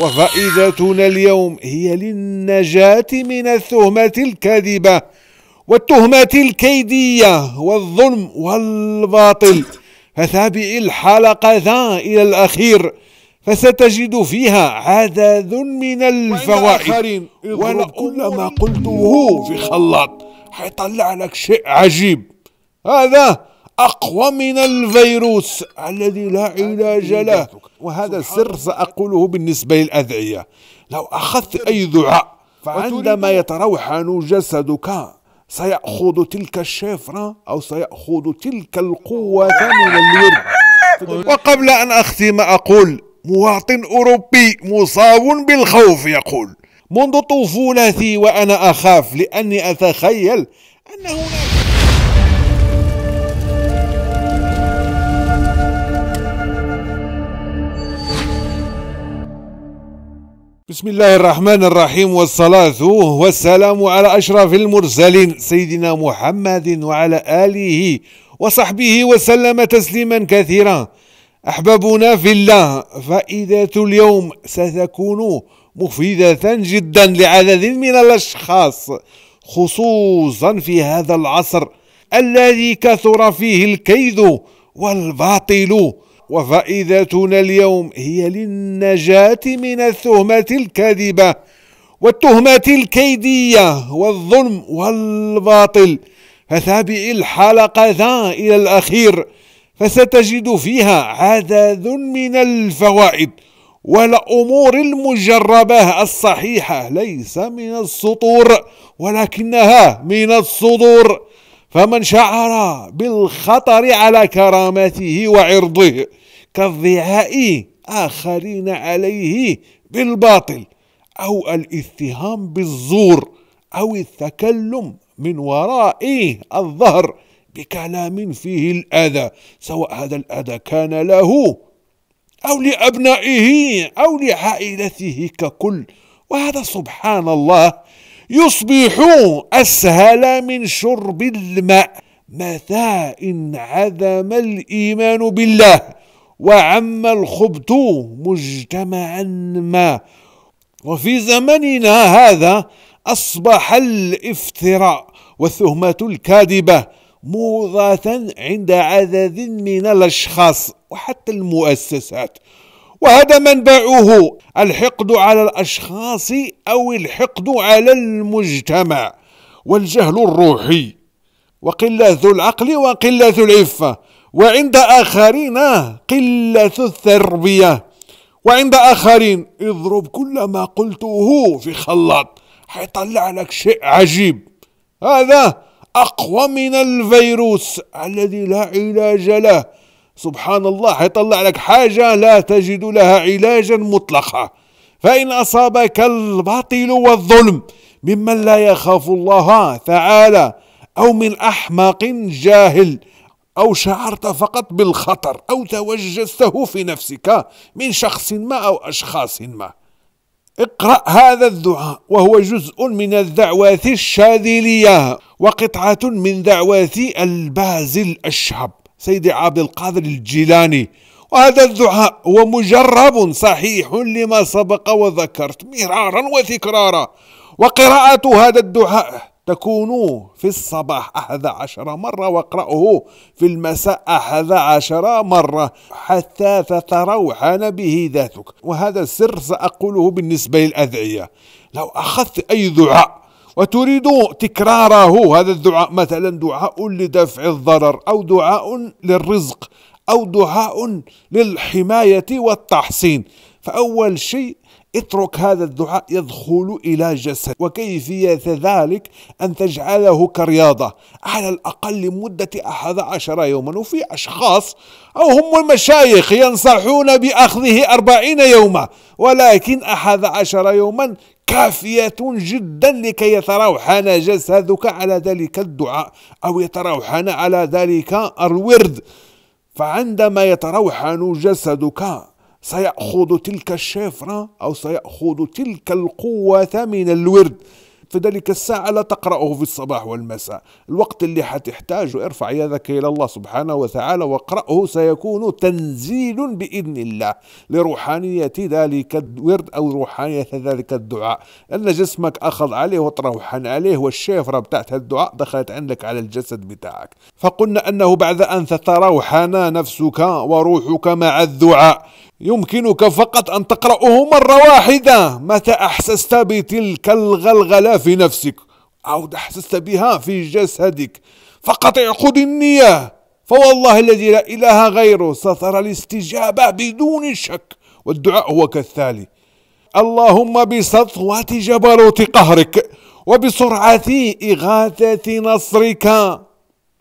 وفائدتنا اليوم هي للنجاة من التهمة الكاذبة والتهمة الكيدية والظلم والباطل فتابع الحلقة ذا إلى الأخير فستجد فيها عدد من الفوائد وأنا كل ما قلته في خلاط حيطلع لك شيء عجيب هذا أقوى من الفيروس الذي لا علاج له وهذا سر سأقوله بالنسبة للأدعية لو أخذت أي دعاء فعندما يتروحن جسدك سيأخذ تلك الشفرة أو سيأخذ تلك القوة من الورد وقبل أن أختم أقول مواطن أوروبي مصاب بالخوف يقول منذ طفولتي وأنا أخاف لأني أتخيل أن هناك بسم الله الرحمن الرحيم والصلاة والسلام على أشرف المرسلين سيدنا محمد وعلى آله وصحبه وسلم تسليما كثيرا أحبابنا في الله فائدة اليوم ستكون مفيدة جدا لعدد من الأشخاص خصوصا في هذا العصر الذي كثر فيه الكيد والباطل وفائدتنا اليوم هي للنجاة من التهمة الكاذبة والتهمة الكيدية والظلم والباطل فتابع الحلقة إلى الأخير فستجد فيها عدد من الفوائد والأمور المجربة الصحيحة ليس من السطور ولكنها من الصدور فمن شعر بالخطر على كرامته وعرضه كالضياء آخرين عليه بالباطل أو الاتهام بالزور أو التكلم من وراء الظهر بكلام فيه الأذى سواء هذا الأذى كان له أو لأبنائه أو لعائلته ككل وهذا سبحان الله يصبح أسهل من شرب الماء متى إن عدم الإيمان بالله وعم الخبط مجتمعا ما وفي زمننا هذا أصبح الافتراء والثهمة الكاذبة موضة عند عدد من الأشخاص وحتى المؤسسات وهذا منبعه الحقد على الأشخاص أو الحقد على المجتمع والجهل الروحي وقلة العقل وقلة العفة وعند آخرين قلة التربية وعند آخرين اضرب كل ما قلته في خلاط حيطلع لك شيء عجيب هذا أقوى من الفيروس الذي لا علاج له سبحان الله حيطلع لك حاجة لا تجد لها علاجا مطلقا فإن أصابك الباطل والظلم ممن لا يخاف الله تعالى أو من أحمق جاهل أو شعرت فقط بالخطر أو توجسته في نفسك من شخص ما أو أشخاص ما اقرأ هذا الدعاء وهو جزء من الدعوات الشاذلية وقطعة من دعوات البازل الشهب سيدي عبد القادر الجيلاني وهذا الدعاء هو مجرب صحيح لما سبق وذكرت مرارا وتكرارا وقراءة هذا الدعاء تكونوا في الصباح أحد عشر مرة واقرأوه في المساء أحد عشر مرة حتى تتروحن به ذاتك وهذا السر سأقوله بالنسبة للأدعية لو أخذت أي دعاء وتريد تكراره هذا الدعاء مثلا دعاء لدفع الضرر أو دعاء للرزق أو دعاء للحماية والتحصين فأول شيء اترك هذا الدعاء يدخل إلى جسد وكيفية ذلك أن تجعله كرياضة على الأقل لمدة أحد عشر يوما وفي أشخاص أو هم المشايخ ينصحون بأخذه أربعين يوما ولكن أحد عشر يوما كافية جدا لكي يتروحن جسدك على ذلك الدعاء أو يتروحن على ذلك الورد فعندما يتروحن جسدك سيأخذ تلك الشفرة أو سيأخذ تلك القوة من الورد في ذلك الساعة لا تقرأه في الصباح والمساء الوقت اللي حتحتاجه ارفع يدك إلى الله سبحانه وتعالى واقرأه سيكون تنزيل بإذن الله لروحانية ذلك الورد أو روحانية ذلك الدعاء أن جسمك أخذ عليه وتروحن عليه والشفرة بتاعت الدعاء دخلت عندك على الجسد بتاعك فقلنا أنه بعد أن تتروحن نفسك وروحك مع الدعاء يمكنك فقط أن تقرأه مرة واحدة متى أحسست بتلك الغلغلة في نفسك أو أحسست بها في جسدك فقط اعقد النية فوالله الذي لا إله غيره سترى الاستجابة بدون شك والدعاء هو كالتالي اللهم بسطوة جبروت قهرك وبسرعة إغاثة نصرك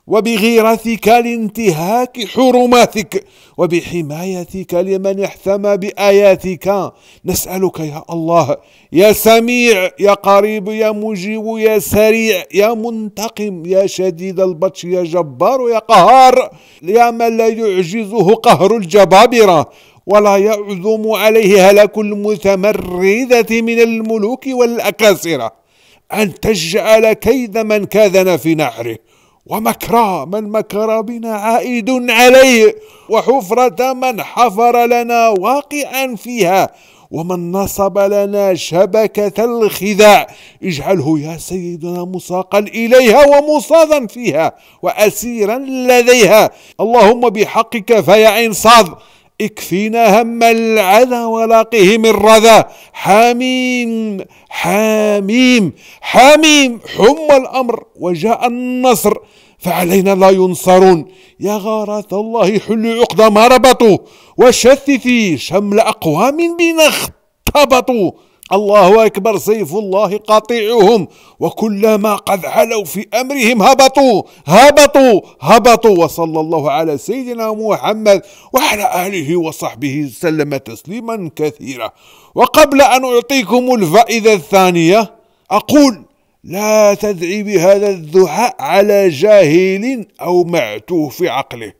وبغيرتك لانتهاك حرماتك وبحمايتك لمن احتمى بآياتك نسألك يا الله يا سميع يا قريب يا مجيب يا سريع يا منتقم يا شديد البطش يا جبار يا قهار يا من لا يعجزه قهر الجبابرة ولا يعظم عليه هلاك المتمردة من الملوك والأكاسرة أن تجعل كيد من كادنا في نحره ومكرى من مكر بنا عائد عليه وحفرة من حفر لنا واقعا فيها ومن نصب لنا شبكة الخداع اجعله يا سيدنا مساقا إليها ومصادا فيها وأسيرا لديها اللهم بحقك فيا عين صاد اكفينا هم العذى ولاقيه من رذى حميم حميم حميم حم الأمر وجاء النصر فعلينا لا ينصرون يا غارة الله حل عقد ما ربطوا وشثثي شمل أقوام بنا اختبطوا الله أكبر سيف الله قاطعهم وكلما قد علوا في أمرهم هبطوا هبطوا هبطوا وصلى الله على سيدنا محمد وعلى آله وصحبه وسلم تسليما كثيرا وقبل أن أعطيكم الفائدة الثانية أقول لا تدعي بهذا الدعاء على جاهل أو معتوه في عقله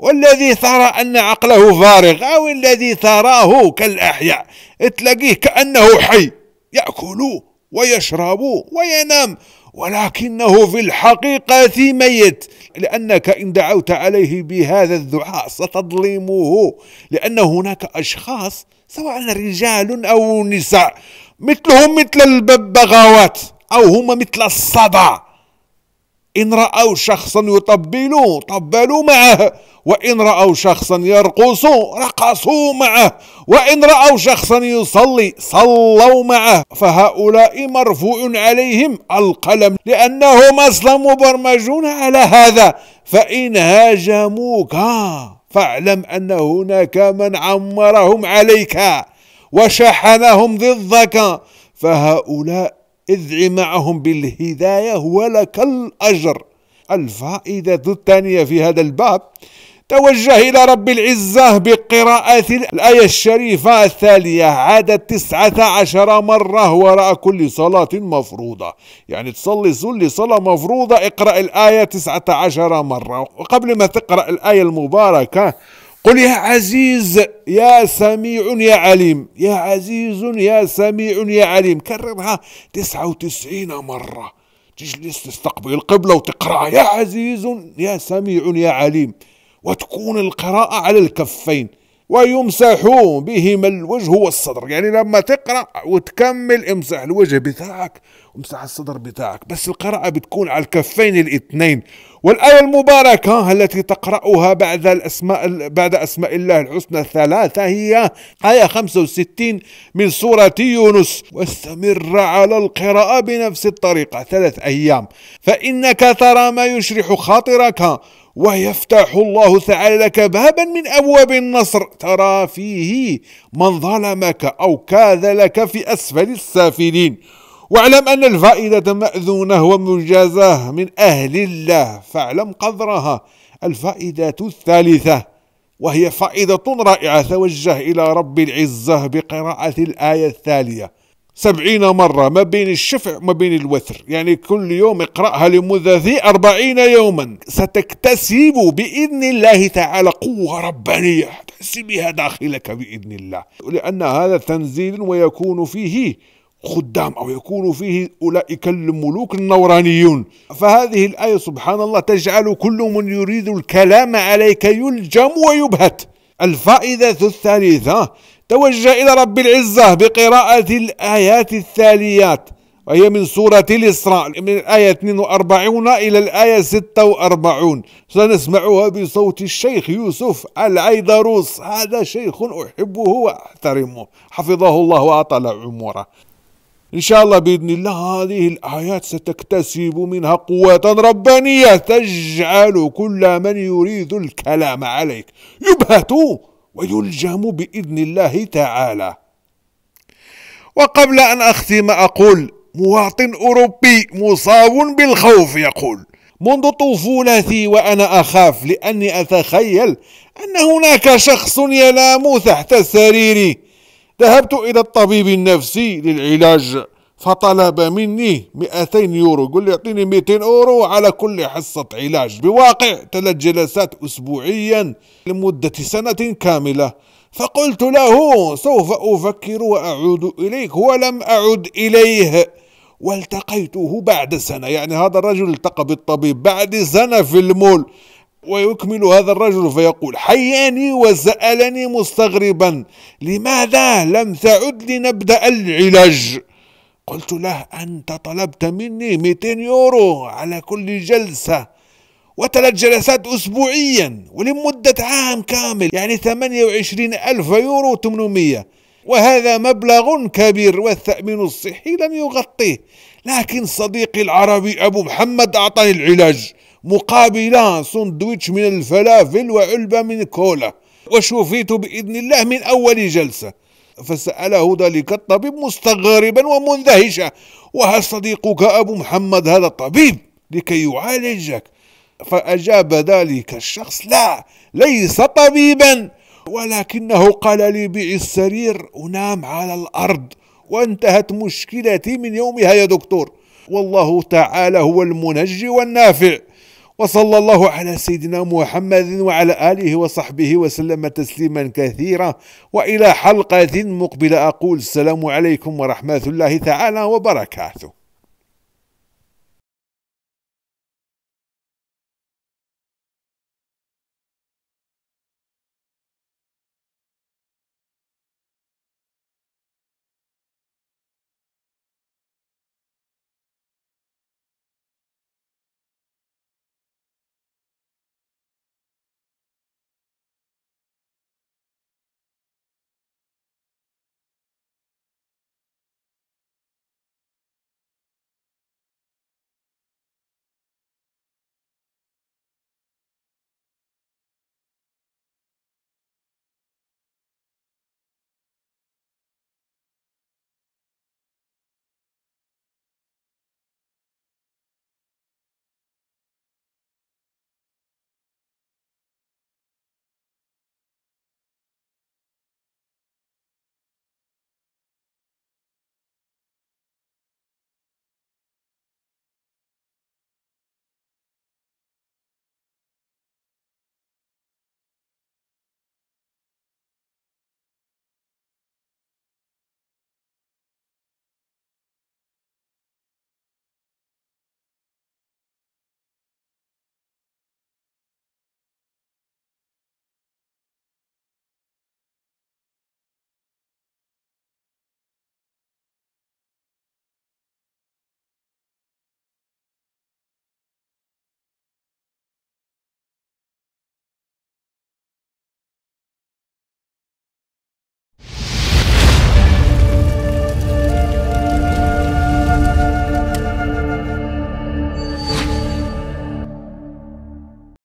والذي ترى أن عقله فارغ أو الذي تراه كالأحياء تلاقيه كأنه حي يأكل ويشرب وينام ولكنه في الحقيقة ميت لأنك إن دعوت عليه بهذا الدعاء ستظلمه لأن هناك أشخاص سواء رجال أو نساء مثلهم مثل الببغاوات أو هم مثل الصدى إن رأوا شخصا يطبلوا طبلوا معه وإن رأوا شخصا يرقص رقصوا معه وإن رأوا شخصا يصلي صلوا معه فهؤلاء مرفوع عليهم القلم لأنهم أصلا مبرمجون على هذا فإن هاجموك فاعلم أن هناك من عمرهم عليك وشحنهم ضدك فهؤلاء ادعي معهم بالهداية ولك الأجر الفائدة الثانية في هذا الباب توجه إلى رب العزة بقراءة الآية الشريفة الثانية عاد تسعة عشر مرة وراء كل صلاة مفروضة يعني تصلي صلي صلاة مفروضة اقرأ الآية تسعة عشر مرة وقبل ما تقرأ الآية المباركة قل يا عزيز يا سميع يا عليم يا عزيز يا سميع يا عليم كررها تسعة وتسعين مرة تجلس تستقبل القبلة وتقرأ يا عزيز يا سميع يا عليم وتكون القراءة على الكفين ويمسح بهما الوجه والصدر يعني لما تقرأ وتكمل امسح الوجه بتاعك وامسح الصدر بتاعك بس القراءة بتكون على الكفين الاثنين والآية المباركة التي تقرأها بعد الأسماء بعد أسماء الله الحسنى الثلاثة هي آية 65 من سورة يونس واستمر على القراءة بنفس الطريقة ثلاث أيام فإنك ترى ما يشرح خاطرك ويفتح الله تعالى لك بابا من ابواب النصر ترى فيه من ظلمك او كاذلك في اسفل السافلين واعلم أن الفائدة مأذونة ومجازاة من أهل الله فاعلم قدرها الفائدة الثالثة وهي فائدة رائعة توجه إلى رب العزة بقراءة الآية التالية سبعين مرة ما بين الشفع وما بين الوتر يعني كل يوم اقرأها لمدة أربعين يوما ستكتسب بإذن الله تعالى قوة ربانية تحسبها داخلك بإذن الله لأن هذا تنزيل ويكون فيه خدام أو يكون فيه أولئك الملوك النورانيون فهذه الآية سبحان الله تجعل كل من يريد الكلام عليك يلجم ويبهت الفائدة الثالثة توجه إلى رب العزة بقراءة الآيات التاليات وهي من سورة الإسراء من الآية 42 إلى الآية 46 سنسمعها بصوت الشيخ يوسف العيدروس هذا شيخ أحبه وأحترمه حفظه الله وأطال عمره إن شاء الله بإذن الله هذه الآيات ستكتسب منها قوة ربانية تجعل كل من يريد الكلام عليك يبهت ويلجم بإذن الله تعالى وقبل أن أختم أقول مواطن أوروبي مصاب بالخوف يقول منذ طفولتي وأنا أخاف لأني أتخيل أن هناك شخص ينام تحت سريري ذهبت إلى الطبيب النفسي للعلاج فطلب مني 200 يورو يقول لي اعطيني 200 يورو على كل حصة علاج بواقع ثلاث جلسات أسبوعيا لمدة سنة كاملة فقلت له سوف أفكر وأعود إليك ولم أعد إليه والتقيته بعد سنة يعني هذا الرجل التقى بالطبيب بعد سنة في المول ويكمل هذا الرجل فيقول حياني وسألني مستغربا لماذا لم تعد لنبدأ العلاج قلت له أنت طلبت مني 200 يورو على كل جلسة وثلاث جلسات أسبوعيا ولمدة عام كامل يعني 28 ألف يورو 800 وهذا مبلغ كبير والثأمين الصحي لم يغطيه لكن صديقي العربي أبو محمد أعطاني العلاج مقابل سندويتش من الفلافل وعلبة من كولا وشفيت بإذن الله من أول جلسة فسأله ذلك الطبيب مستغربا ومندهشا وهل صديقك أبو محمد هذا الطبيب لكي يعالجك فأجاب ذلك الشخص لا ليس طبيبا ولكنه قال لي بيع السرير ونام على الأرض وانتهت مشكلتي من يومها يا دكتور والله تعالى هو المنجي والنافع وصلى الله على سيدنا محمد وعلى آله وصحبه وسلم تسليما كثيرا وإلى حلقة مقبلة أقول السلام عليكم ورحمة الله تعالى وبركاته